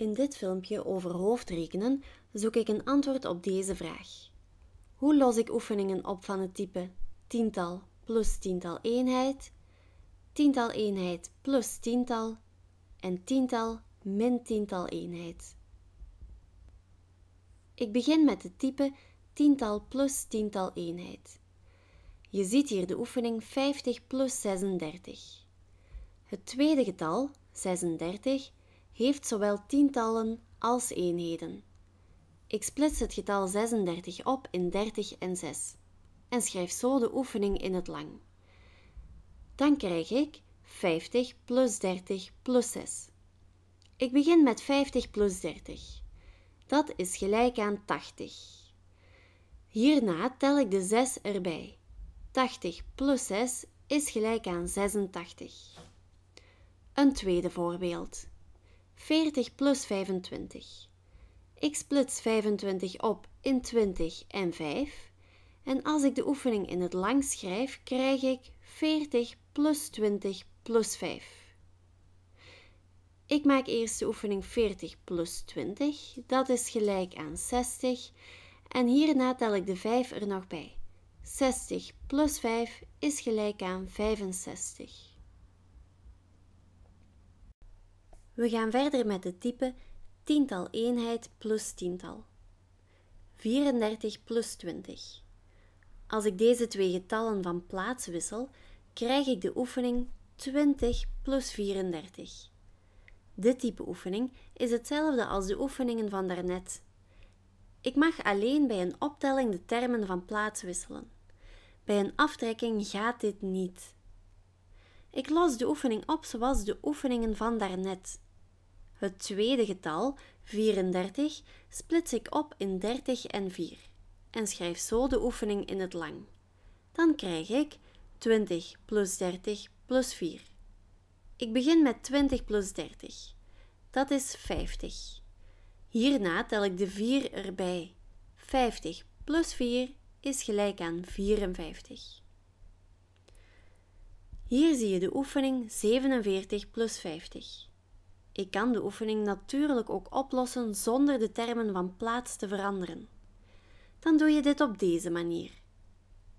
In dit filmpje over hoofdrekenen zoek ik een antwoord op deze vraag. Hoe los ik oefeningen op van het type tiental plus tiental eenheid, tiental eenheid plus tiental en tiental min tiental eenheid? Ik begin met het type tiental plus tiental eenheid. Je ziet hier de oefening 50 plus 36. Het tweede getal, 36, heeft zowel tientallen als eenheden. Ik splits het getal 36 op in 30 en 6 en schrijf zo de oefening in het lang. Dan krijg ik 50 plus 30 plus 6. Ik begin met 50 plus 30. Dat is gelijk aan 80. Hierna tel ik de 6 erbij. 80 plus 6 is gelijk aan 86. Een tweede voorbeeld. 40 plus 25. Ik splits 25 op in 20 en 5. En als ik de oefening in het lang schrijf, krijg ik 40 plus 20 plus 5. Ik maak eerst de oefening 40 plus 20, dat is gelijk aan 60. En hierna tel ik de 5 er nog bij. 60 plus 5 is gelijk aan 65. We gaan verder met de type tiental eenheid plus tiental. 34 plus 20. Als ik deze twee getallen van plaats wissel, krijg ik de oefening 20 plus 34. Dit type oefening is hetzelfde als de oefeningen van daarnet. Ik mag alleen bij een optelling de termen van plaats wisselen. Bij een aftrekking gaat dit niet. Ik los de oefening op zoals de oefeningen van daarnet. Het tweede getal, 34, splits ik op in 30 en 4 en schrijf zo de oefening in het lang. Dan krijg ik 20 plus 30 plus 4. Ik begin met 20 plus 30. Dat is 50. Hierna tel ik de 4 erbij. 50 plus 4 is gelijk aan 54. Hier zie je de oefening 47 plus 50. Ik kan de oefening natuurlijk ook oplossen zonder de termen van plaats te veranderen. Dan doe je dit op deze manier.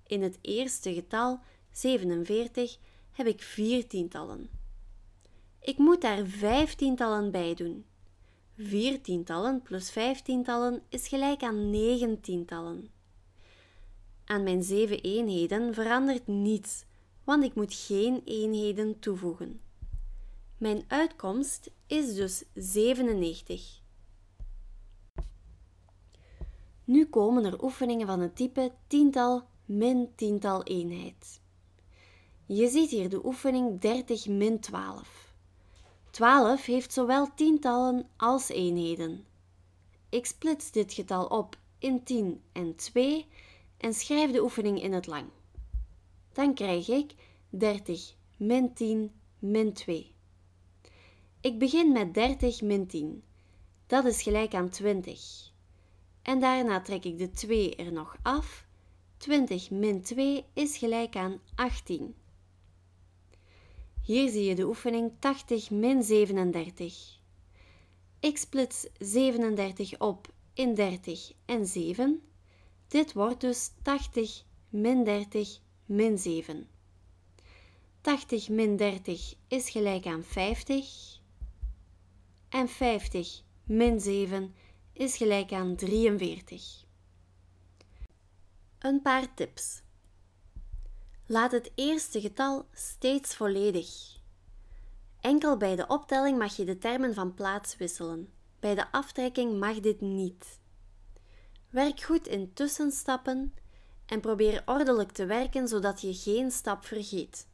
In het eerste getal, 47, heb ik vier tientallen. Ik moet daar vijf tientallen bij doen. Vier tientallen plus vijf tientallen is gelijk aan negen tientallen. Aan mijn zeven eenheden verandert niets, want ik moet geen eenheden toevoegen. Mijn uitkomst is dus 97. Nu komen er oefeningen van het type tiental min tiental eenheid. Je ziet hier de oefening 30 min 12. 12 heeft zowel tientallen als eenheden. Ik splits dit getal op in 10 en 2 en schrijf de oefening in het lang. Dan krijg ik 30 min 10 min 2. Ik begin met 30 min 10. Dat is gelijk aan 20. En daarna trek ik de 2 er nog af. 20 min 2 is gelijk aan 18. Hier zie je de oefening 80 min 37. Ik splits 37 op in 30 en 7. Dit wordt dus 80 min 30 min 7. 80 min 30 is gelijk aan 50. En 50 min 7 is gelijk aan 43. Een paar tips. Laat het eerste getal steeds volledig. Enkel bij de optelling mag je de termen van plaats wisselen. Bij de aftrekking mag dit niet. Werk goed in tussenstappen en probeer ordelijk te werken zodat je geen stap vergeet.